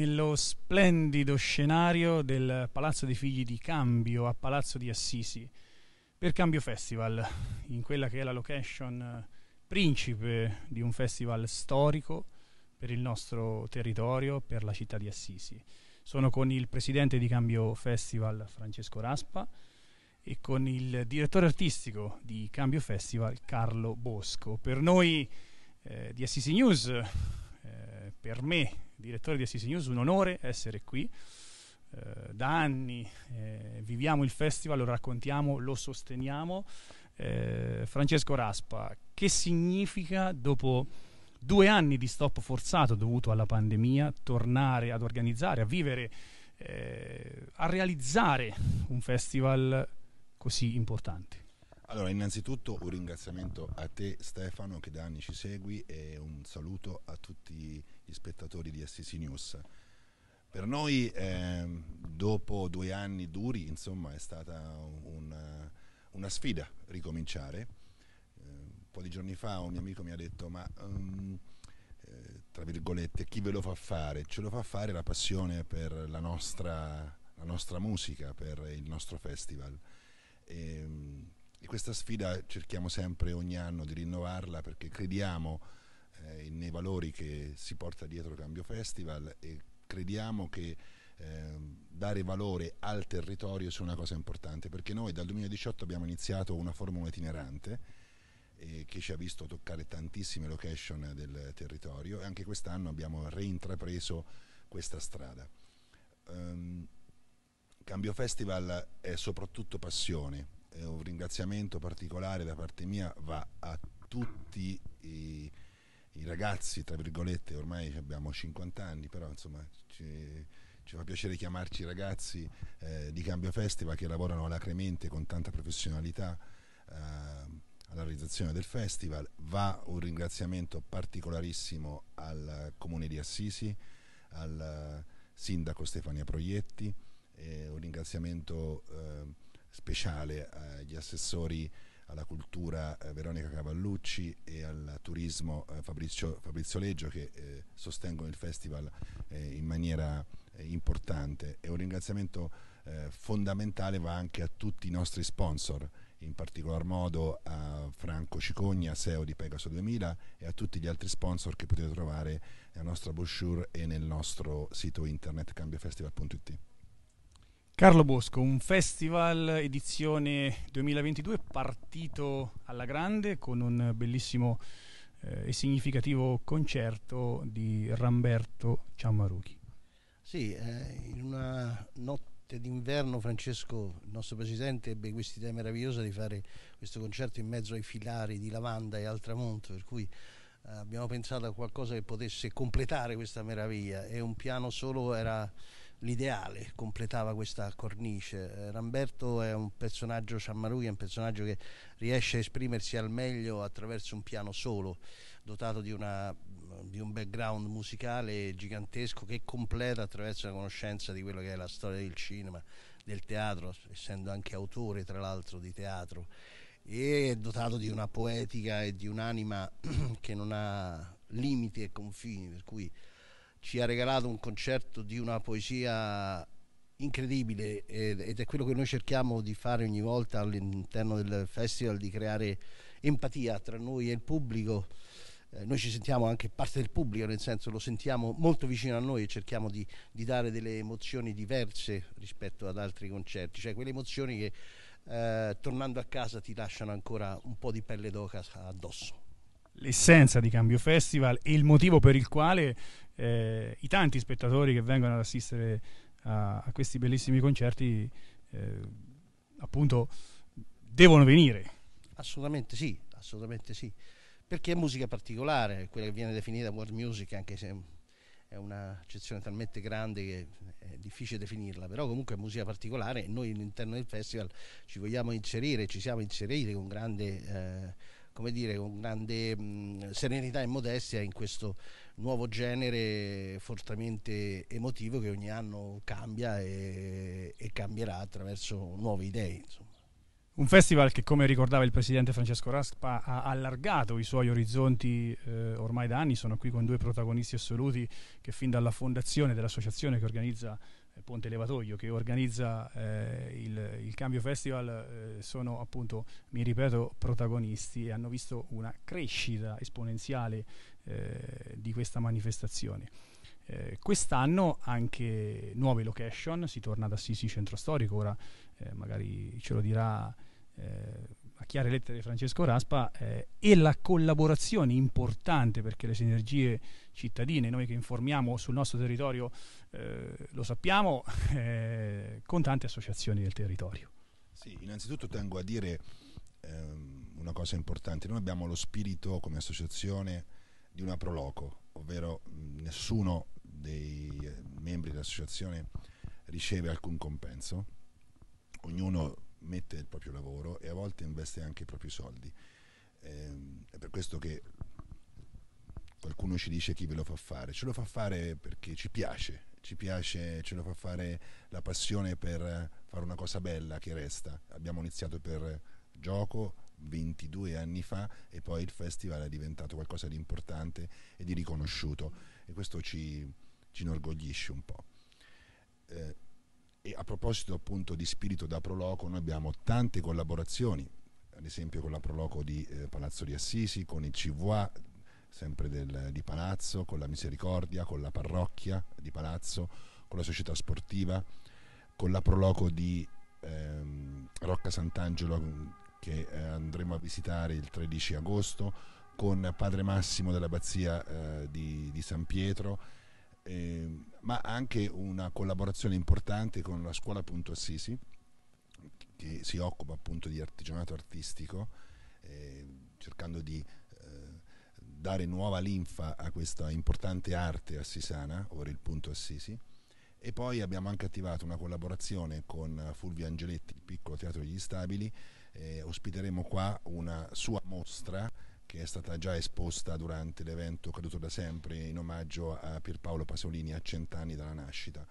nello splendido scenario del Palazzo dei Figli di Cambio a Palazzo di Assisi per Cambio Festival, in quella che è la location eh, principe di un festival storico per il nostro territorio, per la città di Assisi. Sono con il presidente di Cambio Festival Francesco Raspa e con il direttore artistico di Cambio Festival Carlo Bosco. Per noi eh, di Assisi News, eh, per me direttore di Assisi News, un onore essere qui. Eh, da anni eh, viviamo il festival, lo raccontiamo, lo sosteniamo. Eh, Francesco Raspa, che significa dopo due anni di stop forzato dovuto alla pandemia tornare ad organizzare, a vivere, eh, a realizzare un festival così importante? Allora, innanzitutto un ringraziamento a te Stefano che da anni ci segui e un saluto a tutti gli spettatori di SC News. Per noi, eh, dopo due anni duri, insomma, è stata una, una sfida ricominciare. Eh, un po' di giorni fa un mio amico mi ha detto, ma um, eh, tra virgolette, chi ve lo fa fare? Ce lo fa fare la passione per la nostra, la nostra musica, per il nostro festival. E, ehm, e questa sfida cerchiamo sempre ogni anno di rinnovarla perché crediamo eh, nei valori che si porta dietro Cambio Festival e crediamo che eh, dare valore al territorio sia una cosa importante perché noi dal 2018 abbiamo iniziato una formula itinerante eh, che ci ha visto toccare tantissime location del territorio e anche quest'anno abbiamo reintrapreso questa strada. Um, Cambio Festival è soprattutto passione, è un ringraziamento particolare da parte mia va a tutti i i ragazzi, tra virgolette, ormai abbiamo 50 anni, però insomma ci, ci fa piacere chiamarci i ragazzi eh, di Cambio Festival che lavorano alacremente con tanta professionalità eh, alla realizzazione del festival. Va un ringraziamento particolarissimo al Comune di Assisi, al Sindaco Stefania Proietti, un ringraziamento eh, speciale agli assessori alla cultura eh, Veronica Cavallucci e al turismo eh, Fabrizio, Fabrizio Leggio che eh, sostengono il festival in maniera importante e un ringraziamento fondamentale va anche a tutti i nostri sponsor in particolar modo a Franco Cicogna, SEO di Pegaso 2000 e a tutti gli altri sponsor che potete trovare nella nostra brochure e nel nostro sito internet cambiofestival.it. Carlo Bosco, un festival edizione 2022 partito alla grande con un bellissimo eh, e significativo concerto di Ramberto Ciammarucchi. Sì, eh, in una notte d'inverno Francesco, il nostro presidente, ebbe questa idea meravigliosa di fare questo concerto in mezzo ai filari di lavanda e al tramonto, per cui eh, abbiamo pensato a qualcosa che potesse completare questa meraviglia e un piano solo era l'ideale completava questa cornice. Eh, Ramberto è un personaggio, Ciammarui è un personaggio che riesce a esprimersi al meglio attraverso un piano solo, dotato di, una, di un background musicale gigantesco che completa attraverso la conoscenza di quello che è la storia del cinema, del teatro, essendo anche autore tra l'altro di teatro, e dotato di una poetica e di un'anima che non ha limiti e confini, per cui ci ha regalato un concerto di una poesia incredibile ed è quello che noi cerchiamo di fare ogni volta all'interno del festival, di creare empatia tra noi e il pubblico. Eh, noi ci sentiamo anche parte del pubblico, nel senso lo sentiamo molto vicino a noi e cerchiamo di, di dare delle emozioni diverse rispetto ad altri concerti, cioè quelle emozioni che eh, tornando a casa ti lasciano ancora un po' di pelle d'oca addosso l'essenza di Cambio Festival e il motivo per il quale eh, i tanti spettatori che vengono ad assistere a, a questi bellissimi concerti eh, appunto devono venire. Assolutamente sì, assolutamente sì, perché è musica particolare, quella che viene definita world music, anche se è un'accezione talmente grande che è difficile definirla, però comunque è musica particolare e noi all'interno del festival ci vogliamo inserire, ci siamo inseriti con grande... Eh, come dire, con grande mh, mm, serenità e modestia in questo nuovo genere fortemente emotivo che ogni anno cambia e, e cambierà attraverso nuove idee. Insomma. Un festival che, come ricordava il presidente Francesco Raspa, ha allargato i suoi orizzonti eh, ormai da anni. Sono qui con due protagonisti assoluti che fin dalla fondazione dell'associazione che organizza eh, Ponte Levatoio che organizza eh, il, il, Cambio Festival eh, sono appunto, mi ripeto, protagonisti e hanno visto una crescita esponenziale eh, di questa manifestazione. Eh, quest'anno anche nuove location, si torna ad Assisi Centro Storico, ora eh, magari ce lo dirà a chiare lettere di Francesco Raspa eh, e la collaborazione importante perché le sinergie cittadine, noi che informiamo sul nostro territorio eh, lo sappiamo, eh, con tante associazioni del territorio. Sì, innanzitutto tengo a dire ehm, una cosa importante, noi abbiamo lo spirito come associazione di una proloco, ovvero nessuno dei eh, membri dell'associazione riceve alcun compenso, ognuno mette il proprio lavoro e a volte investe anche i propri soldi. Eh, è per questo che qualcuno ci dice chi ve lo fa fare, ce lo fa fare perché ci piace, ci piace, ce lo fa fare la passione per fare una cosa bella che resta. Abbiamo iniziato per gioco 22 anni fa e poi il festival è diventato qualcosa di importante e di riconosciuto e questo ci, ci inorgoglisce un po'. Eh, e a proposito appunto di spirito da proloco, noi abbiamo tante collaborazioni, ad esempio con la proloco di eh, Palazzo di Assisi, con il CVA sempre del, di Palazzo, con la Misericordia, con la parrocchia di Palazzo, con la società sportiva, con la proloco di ehm, Rocca Sant'Angelo che eh, andremo a visitare il 13 agosto, con Padre Massimo dell'Abbazia eh, di, di San Pietro Ehm, ma anche una collaborazione importante con la scuola Assisi che si occupa appunto di artigianato artistico eh, cercando di eh, dare nuova linfa a questa importante arte assisana, ora il punto Assisi. E poi abbiamo anche attivato una collaborazione con Fulvio Angeletti, il piccolo teatro degli stabili. Eh, ospiteremo qua una sua mostra che è stata già esposta durante l'evento Caduto da sempre in omaggio a Pierpaolo Pasolini a cent'anni dalla nascita.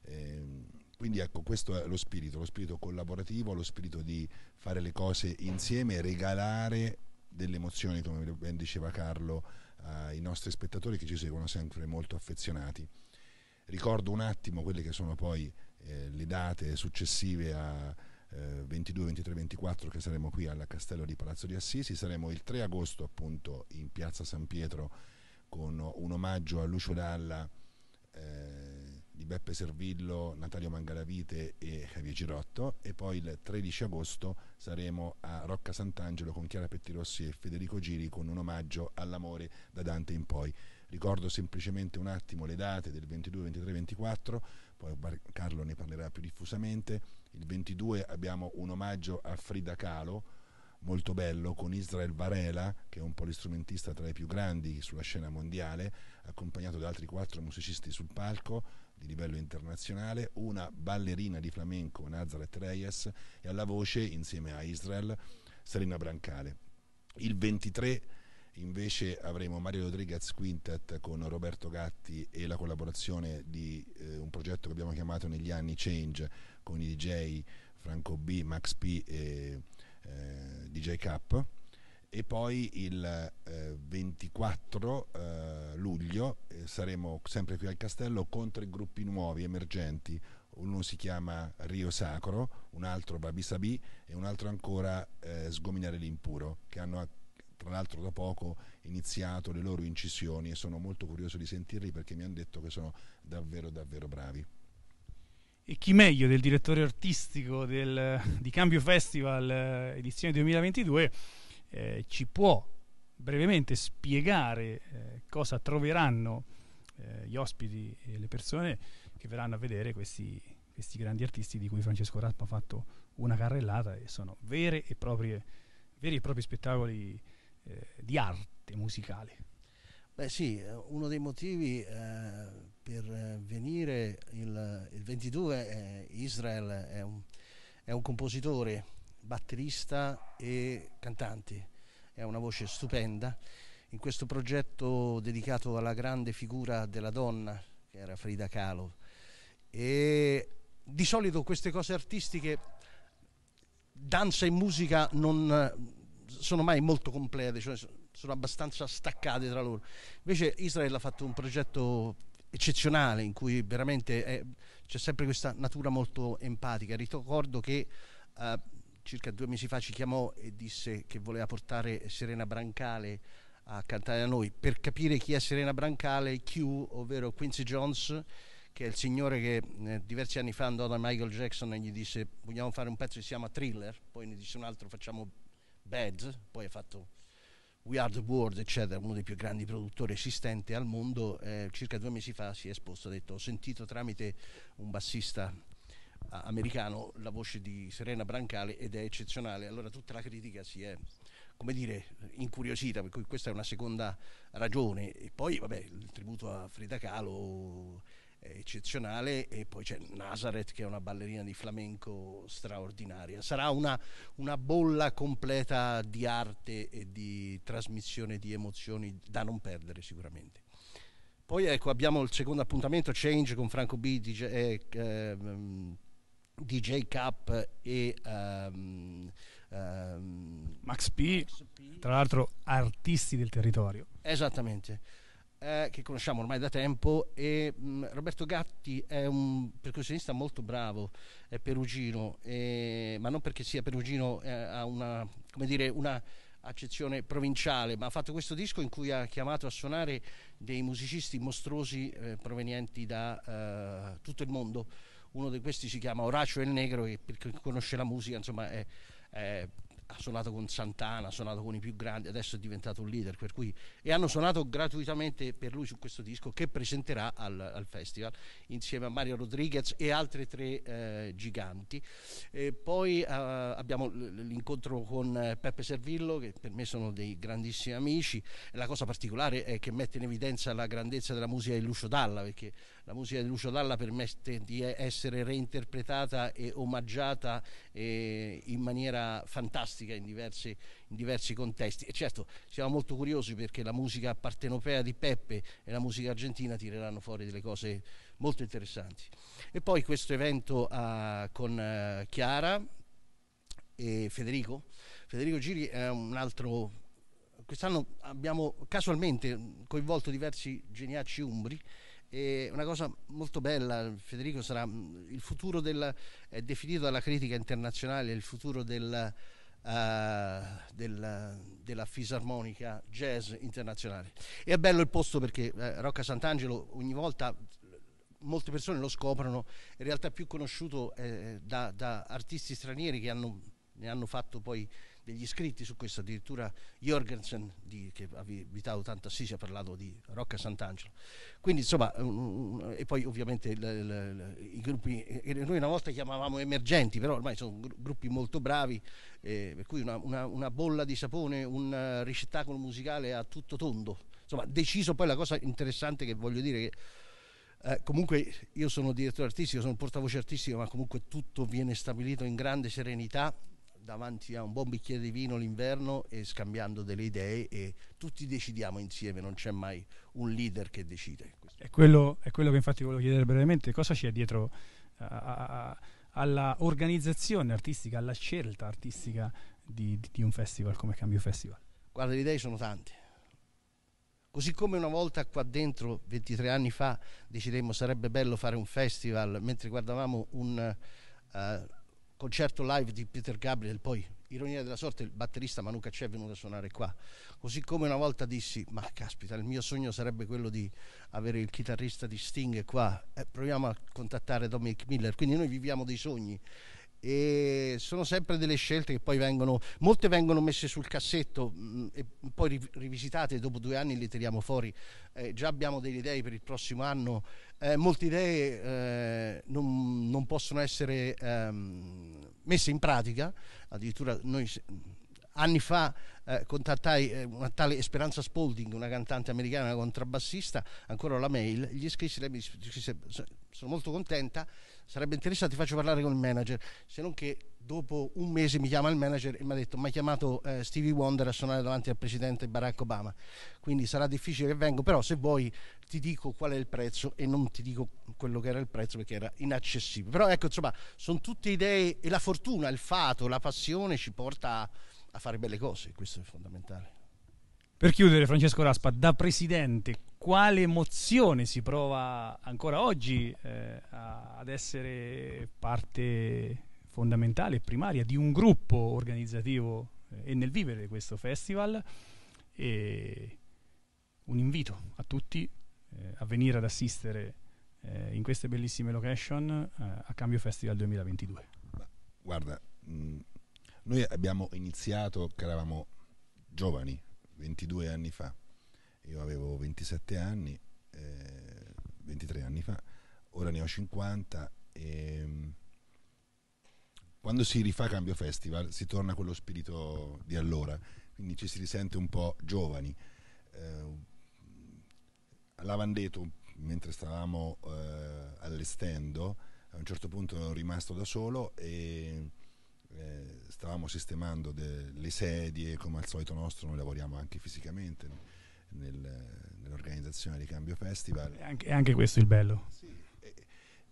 Eh, quindi ecco, questo è lo spirito, lo spirito collaborativo, lo spirito di fare le cose insieme, regalare delle emozioni, come ben diceva Carlo, ai nostri spettatori che ci seguono sempre molto affezionati. Ricordo un attimo quelle che sono poi eh, le date successive a, eh, 22, 23, 24 che saremo qui al Castello di Palazzo di Assisi, saremo il 3 agosto appunto in Piazza San Pietro con un omaggio a Lucio Dalla eh, di Beppe Servillo, Natalio Mangalavite e Javier Girotto e poi il 13 agosto saremo a Rocca Sant'Angelo con Chiara Pettirossi e Federico Giri con un omaggio all'amore da Dante in poi. Ricordo semplicemente un attimo le date del 22, 23, 24, poi Carlo ne parlerà più diffusamente il 22 abbiamo un omaggio a Frida Kahlo, molto bello, con Israel Varela, che è un polistrumentista tra i più grandi sulla scena mondiale, accompagnato da altri quattro musicisti sul palco di livello internazionale, una ballerina di flamenco, Nazareth Reyes, e alla voce, insieme a Israel, Serena Brancale. Il 23 invece avremo Mario Rodriguez Quintet con Roberto Gatti e la collaborazione di eh, un progetto che abbiamo chiamato negli anni Change con i DJ Franco B, Max P e eh, DJ Cap e poi il eh, 24 eh, luglio eh, saremo sempre qui al castello con tre gruppi nuovi emergenti uno si chiama Rio Sacro, un altro Babi Sabi e un altro ancora eh, Sgominare l'impuro che hanno tra l'altro da poco iniziato le loro incisioni e sono molto curioso di sentirli perché mi hanno detto che sono davvero davvero bravi. E chi meglio del direttore artistico del, di Cambio Festival eh, edizione 2022 eh, ci può brevemente spiegare eh, cosa troveranno eh, gli ospiti e le persone che verranno a vedere questi, questi grandi artisti di cui Francesco Raspa ha fatto una carrellata e sono vere e proprie, veri e propri spettacoli eh, di arte musicale. Beh sì, eh, uno dei motivi eh, per eh, venire il, il 22 eh, Israel è un, è un, compositore, batterista e cantante, è una voce stupenda. In questo progetto dedicato alla grande figura della donna, che era Frida Kahlo, e di solito queste cose artistiche, danza e musica non, sono mai molto complete, cioè sono abbastanza staccate tra loro. Invece Israele ha fatto un progetto eccezionale in cui veramente è, c'è sempre questa natura molto empatica. Ricordo che eh, circa due mesi fa ci chiamò e disse che voleva portare Serena Brancale a cantare da noi. Per capire chi è Serena Brancale, Q, ovvero Quincy Jones, che è il signore che eh, diversi anni fa andò da Michael Jackson e gli disse vogliamo fare un pezzo che si chiama Thriller, poi ne disse un altro facciamo Bad, poi ha fatto We Are the World, eccetera, uno dei più grandi produttori esistenti al mondo, eh, circa due mesi fa si è esposto, ha detto ho sentito tramite un bassista americano la voce di Serena Brancale ed è eccezionale, allora tutta la critica si è come dire, incuriosita, per cui questa è una seconda ragione. E poi, vabbè, il tributo a Frida Kahlo, eccezionale e poi c'è Nazareth che è una ballerina di flamenco straordinaria. Sarà una, una bolla completa di arte e di trasmissione di emozioni da non perdere sicuramente. Poi ecco, abbiamo il secondo appuntamento, Change con Franco B, DJ, eh, ehm, DJ Cup e um, um, Max, P, Max P, tra l'altro artisti del territorio. Esattamente eh, che conosciamo ormai da tempo e mh, mm, Roberto Gatti è un percussionista molto bravo, è perugino, eh, ma non perché sia perugino eh, ha una, come dire, una accezione provinciale, ma ha fatto questo disco in cui ha chiamato a suonare dei musicisti mostruosi eh, provenienti da eh, tutto il mondo. Uno di questi si chiama Oracio il Negro, che per chi conosce la musica insomma è, è ha suonato con Santana, ha suonato con i più grandi, adesso è diventato un leader, per cui, e hanno suonato gratuitamente per lui su questo disco che presenterà al, al festival insieme a Mario Rodriguez e altri tre eh, giganti. E poi eh, abbiamo l'incontro con eh, Peppe Servillo, che per me sono dei grandissimi amici, la cosa particolare è che mette in evidenza la grandezza della musica di Lucio Dalla, perché la musica di Lucio Dalla permette di essere reinterpretata e omaggiata eh, in maniera fantastica fantastica in, diverse, in diversi contesti. E certo, siamo molto curiosi perché la musica partenopea di Peppe e la musica argentina tireranno fuori delle cose molto interessanti. E poi questo evento uh, con uh, Chiara e Federico. Federico Giri è un altro... Quest'anno abbiamo casualmente coinvolto diversi geniacci umbri è una cosa molto bella, Federico, sarà mm, il futuro del, è definito dalla critica internazionale, il futuro del, eh, del, della fisarmonica jazz internazionale. E è bello il posto perché eh, Rocca Sant'Angelo ogni volta molte persone lo scoprono, in realtà è più conosciuto eh, da, da, artisti stranieri che hanno, ne hanno fatto poi degli iscritti su questo, addirittura Jorgensen di, che abitava tanto a Assisi ha parlato di Rocca Sant'Angelo. Quindi insomma, um, e poi ovviamente il, il, il, i gruppi, eh, noi una volta chiamavamo emergenti, però ormai sono gruppi molto bravi, eh, per cui una, una, una, bolla di sapone, un ricettacolo musicale a tutto tondo. Insomma, deciso poi la cosa interessante che voglio dire che eh, comunque io sono direttore artistico, sono portavoce artistico, ma comunque tutto viene stabilito in grande serenità davanti a un buon bicchiere di vino l'inverno e scambiando delle idee e tutti decidiamo insieme, non c'è mai un leader che decide. È quello, è quello che infatti volevo chiedere brevemente, cosa c'è dietro a, a, alla organizzazione artistica, alla scelta artistica di, di, di un festival come Cambio Festival? Guarda, le idee sono tante. Così come una volta qua dentro, 23 anni fa, decidemmo sarebbe bello fare un festival mentre guardavamo un, uh, concerto live di Peter Gabriel, poi ironia della sorte, il batterista Manu c'è venuto a suonare qua. Così come una volta dissi, ma caspita, il mio sogno sarebbe quello di avere il chitarrista di Sting qua, eh, proviamo a contattare Dominic Miller, quindi noi viviamo dei sogni e sono sempre delle scelte che poi vengono, molte vengono messe sul cassetto mh, mm, e poi riv- rivisitate dopo due anni le tiriamo fuori. Eh, già abbiamo delle idee per il prossimo anno, eh, molte idee eh, non, non, possono essere ehm, messe in pratica, addirittura noi anni fa eh, contattai eh, una tale Esperanza Spalding, una cantante americana, una contrabbassista, ancora la mail, gli scrissi, lei mi scrisse, sono molto contenta, sarebbe interessato, ti faccio parlare con il manager. Se non che dopo un mese mi chiama il manager e mi ha detto, mi ha chiamato eh, Stevie Wonder a suonare davanti al presidente Barack Obama. Quindi sarà difficile che vengo, però se vuoi ti dico qual è il prezzo e non ti dico quello che era il prezzo perché era inaccessibile. Però ecco, insomma, sono tutte idee e la fortuna, il fato, la passione ci porta a, a fare belle cose, questo è fondamentale. Per chiudere, Francesco Raspa, da presidente, quale emozione si prova ancora oggi eh, ad essere parte fondamentale e primaria di un gruppo organizzativo eh, e nel vivere questo festival? E un invito a tutti eh, a venire ad assistere eh, in queste bellissime location eh, a Cambio Festival 2022. Guarda, mh, mm, noi abbiamo iniziato che eravamo giovani, 22 anni fa, io avevo 27 anni, eh, 23 anni fa, ora ne ho 50 e mm, quando si rifà Cambio Festival si torna con lo spirito di allora, quindi ci si risente un po' giovani. Eh, a Lavandeto, mentre stavamo eh, allestendo, a un certo punto ero rimasto da solo e eh, stavamo sistemando de, le sedie, come al solito nostro noi lavoriamo anche fisicamente Nel, nell'organizzazione di Cambio Festival. E anche, anche, questo il bello. Sì. E,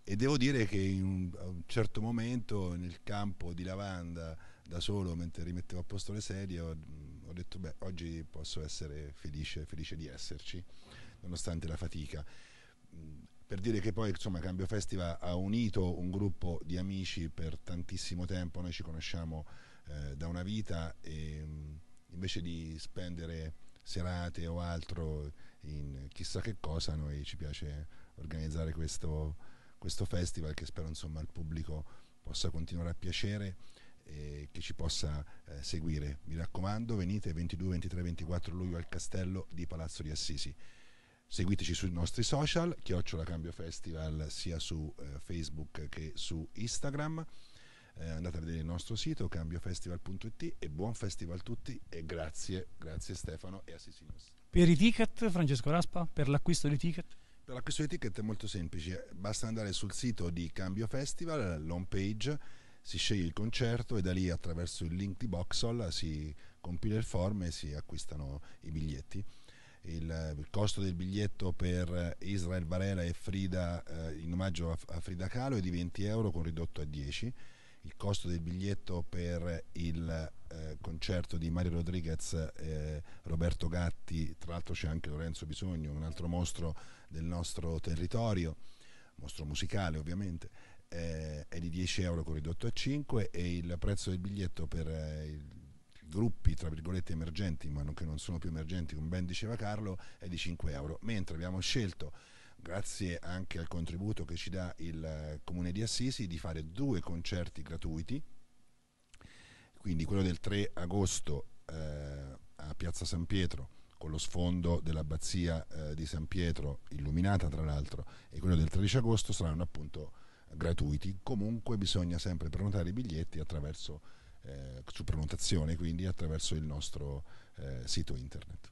e, devo dire che un, a un certo momento nel campo di lavanda da solo, mentre rimettevo a posto le sedie, ho, ho detto beh, oggi posso essere felice, felice di esserci, nonostante la fatica per dire che poi insomma Cambio Festival ha unito un gruppo di amici per tantissimo tempo, noi ci conosciamo eh, da una vita e mm, invece di spendere serate o altro in chissà che cosa, noi ci piace organizzare questo, questo festival che spero insomma al pubblico possa continuare a piacere e che ci possa eh, seguire. Mi raccomando, venite 22, 23, 24 luglio al castello di Palazzo di Assisi. Seguiteci sui nostri social, Chiocciola Cambio Festival, sia su eh, Facebook che su Instagram. Eh, andate a vedere il nostro sito cambiofestival.it e buon festival a tutti e grazie, grazie Stefano e Assisi News. Per i ticket, Francesco Raspa, per l'acquisto dei ticket? Per l'acquisto dei ticket è molto semplice, basta andare sul sito di Cambio Festival, l'home page, si sceglie il concerto e da lì attraverso il link di Boxall si compila il form e si acquistano i biglietti il, il costo del biglietto per Israel Varela e Frida eh, in omaggio a, a, Frida Kahlo è di 20 euro con ridotto a 10 il costo del biglietto per il eh, concerto di Mario Rodriguez, eh, Roberto Gatti, tra l'altro c'è anche Lorenzo Bisogno, un altro mostro del nostro territorio, mostro musicale ovviamente, eh, è di 10 euro con ridotto a 5 e il prezzo del biglietto per eh, il gruppi tra virgolette emergenti, ma non, che non sono più emergenti, come ben diceva Carlo, è di 5 euro, mentre abbiamo scelto grazie anche al contributo che ci dà il eh, Comune di Assisi, di fare due concerti gratuiti, quindi quello del 3 agosto eh, a Piazza San Pietro con lo sfondo dell'abbazia eh, di San Pietro, illuminata tra l'altro, e quello del 13 agosto saranno appunto gratuiti. Comunque bisogna sempre prenotare i biglietti attraverso eh, su prenotazione quindi attraverso il nostro eh, sito internet.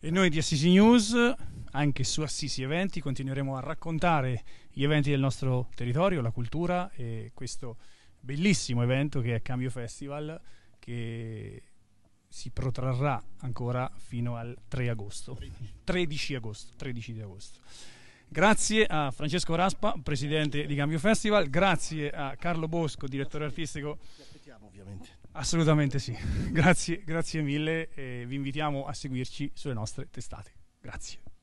E noi di Assisi News, anche su Assisi Eventi, continueremo a raccontare gli eventi del nostro territorio, la cultura e questo bellissimo evento che è Cambio Festival che si protrarrà ancora fino al 3 agosto, 13 agosto, 13 di agosto. Grazie a Francesco Raspa, presidente di Cambio Festival, grazie a Carlo Bosco, direttore artistico. ovviamente. Assolutamente sì. Grazie, grazie mille e vi invitiamo a seguirci sulle nostre testate. Grazie.